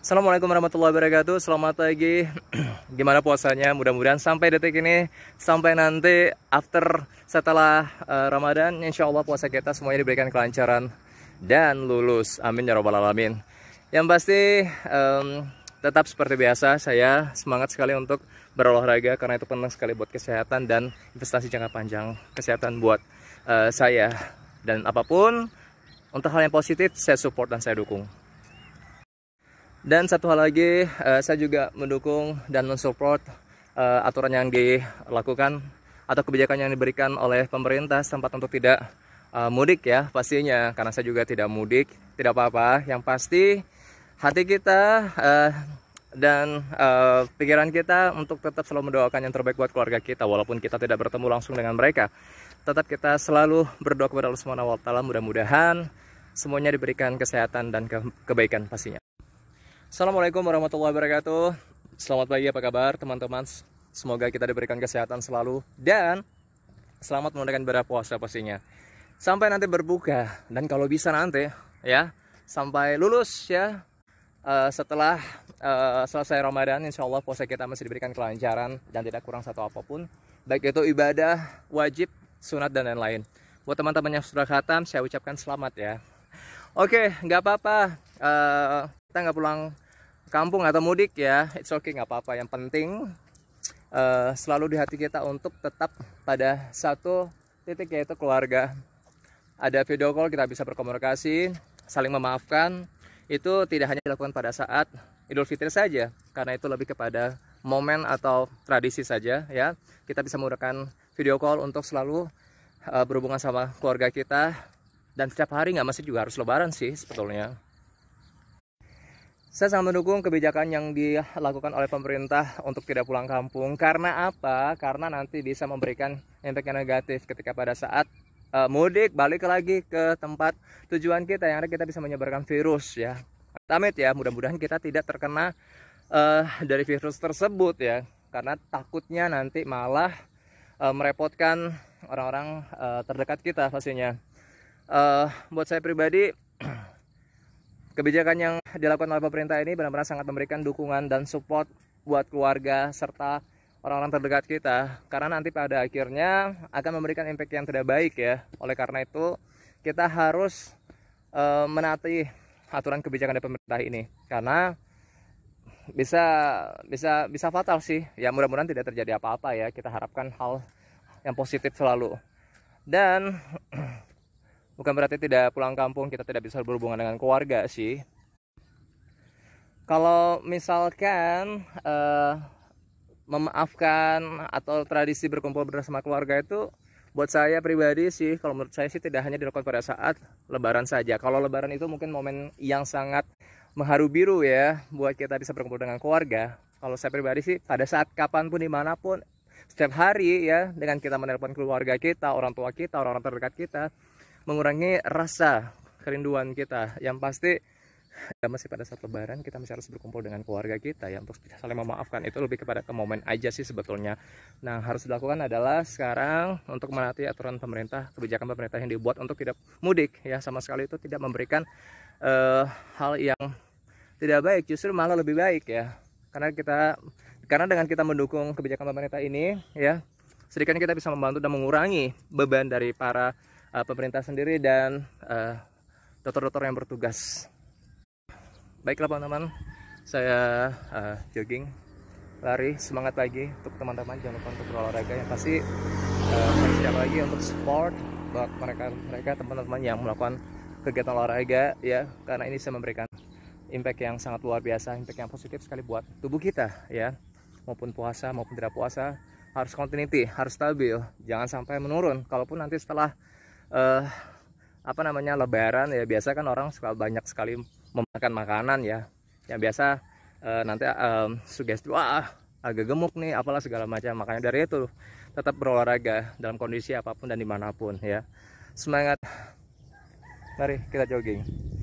Assalamualaikum warahmatullahi wabarakatuh Selamat pagi Gimana puasanya? Mudah-mudahan sampai detik ini Sampai nanti after setelah uh, Ramadan Insya Allah puasa kita semuanya diberikan kelancaran Dan lulus Amin ya robbal alamin Yang pasti um, tetap seperti biasa Saya semangat sekali untuk berolahraga Karena itu penting sekali buat kesehatan Dan investasi jangka panjang kesehatan buat uh, saya Dan apapun untuk hal yang positif saya support dan saya dukung dan satu hal lagi, uh, saya juga mendukung dan mensupport uh, aturan yang dilakukan atau kebijakan yang diberikan oleh pemerintah tempat untuk tidak uh, mudik ya pastinya karena saya juga tidak mudik tidak apa-apa yang pasti hati kita uh, dan uh, pikiran kita untuk tetap selalu mendoakan yang terbaik buat keluarga kita walaupun kita tidak bertemu langsung dengan mereka tetap kita selalu berdoa kepada Allah Subhanahu mudah-mudahan semuanya diberikan kesehatan dan ke kebaikan pastinya Assalamualaikum warahmatullahi wabarakatuh. Selamat pagi, apa kabar teman-teman? Semoga kita diberikan kesehatan selalu dan selamat menunaikan ibadah puasa pastinya. Sampai nanti berbuka dan kalau bisa nanti ya sampai lulus ya. Uh, setelah uh, selesai Ramadan, insya Allah puasa kita masih diberikan kelancaran dan tidak kurang satu apapun. Baik itu ibadah, wajib, sunat dan lain-lain. Buat teman-teman yang sudah khatam, saya ucapkan selamat ya. Oke, nggak apa-apa uh, kita nggak pulang kampung atau mudik ya it's okay nggak apa-apa yang penting uh, selalu di hati kita untuk tetap pada satu titik yaitu keluarga ada video call kita bisa berkomunikasi saling memaafkan itu tidak hanya dilakukan pada saat Idul Fitri saja karena itu lebih kepada momen atau tradisi saja ya kita bisa menggunakan video call untuk selalu uh, berhubungan sama keluarga kita dan setiap hari nggak masih juga harus lebaran sih sebetulnya saya sangat mendukung kebijakan yang dilakukan oleh pemerintah untuk tidak pulang kampung. Karena apa? Karena nanti bisa memberikan impact yang negatif ketika pada saat uh, mudik balik lagi ke tempat tujuan kita yang ada kita bisa menyebarkan virus ya. Tamit ya, mudah-mudahan kita tidak terkena uh, dari virus tersebut ya. Karena takutnya nanti malah uh, merepotkan orang-orang uh, terdekat kita pastinya. Uh, buat saya pribadi Kebijakan yang dilakukan oleh pemerintah ini benar-benar sangat memberikan dukungan dan support buat keluarga serta orang-orang terdekat kita karena nanti pada akhirnya akan memberikan impact yang tidak baik ya. Oleh karena itu kita harus e, menaati aturan kebijakan dari pemerintah ini karena bisa bisa bisa fatal sih. Ya mudah-mudahan tidak terjadi apa-apa ya. Kita harapkan hal yang positif selalu. Dan bukan berarti tidak pulang kampung kita tidak bisa berhubungan dengan keluarga sih kalau misalkan uh, memaafkan atau tradisi berkumpul bersama keluarga itu buat saya pribadi sih kalau menurut saya sih tidak hanya dilakukan pada saat lebaran saja kalau lebaran itu mungkin momen yang sangat mengharu biru ya buat kita bisa berkumpul dengan keluarga kalau saya pribadi sih pada saat kapanpun dimanapun setiap hari ya dengan kita menelpon keluarga kita orang tua kita orang-orang terdekat kita mengurangi rasa kerinduan kita yang pasti ya masih pada saat lebaran kita masih harus berkumpul dengan keluarga kita ya untuk saling memaafkan itu lebih kepada ke momen aja sih sebetulnya nah harus dilakukan adalah sekarang untuk menaati aturan pemerintah kebijakan pemerintah yang dibuat untuk tidak mudik ya sama sekali itu tidak memberikan uh, hal yang tidak baik justru malah lebih baik ya karena kita karena dengan kita mendukung kebijakan pemerintah ini ya sedikitnya kita bisa membantu dan mengurangi beban dari para uh, pemerintah sendiri dan eh, dokter-dokter uh, yang bertugas. Baiklah teman-teman, saya uh, jogging, lari, semangat lagi untuk teman-teman jangan lupa untuk berolahraga yang pasti uh, siap lagi untuk sport buat mereka mereka teman-teman yang melakukan kegiatan olahraga ya karena ini saya memberikan impact yang sangat luar biasa, impact yang positif sekali buat tubuh kita ya maupun puasa maupun tidak puasa harus continuity, harus stabil, jangan sampai menurun. Kalaupun nanti setelah eh, apa namanya lebaran ya biasa kan orang suka banyak sekali memakan makanan ya yang biasa uh, nanti eh, sugesti wah agak gemuk nih apalah segala macam makanya dari itu tetap berolahraga dalam kondisi apapun dan dimanapun ya semangat mari kita jogging